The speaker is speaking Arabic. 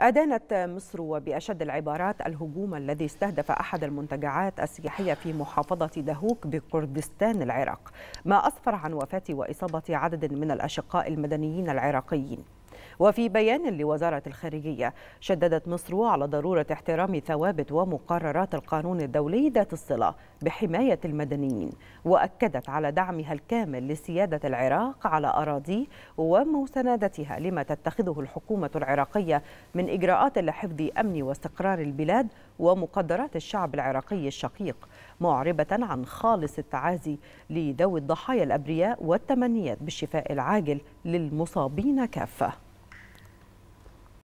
أدانت مصر وبأشد العبارات الهجوم الذي استهدف أحد المنتجعات السياحية في محافظة دهوك بكردستان العراق ما أسفر عن وفاة وإصابة عدد من الأشقاء المدنيين العراقيين وفي بيان لوزارة الخارجية شددت مصر على ضرورة احترام ثوابت ومقررات القانون الدولي ذات الصلة بحماية المدنيين وأكدت على دعمها الكامل لسيادة العراق على أراضيه ومساندتها لما تتخذه الحكومة العراقية من إجراءات لحفظ أمن واستقرار البلاد ومقدرات الشعب العراقي الشقيق معربة عن خالص التعازي لذوي الضحايا الأبرياء والتمنيات بالشفاء العاجل للمصابين كافة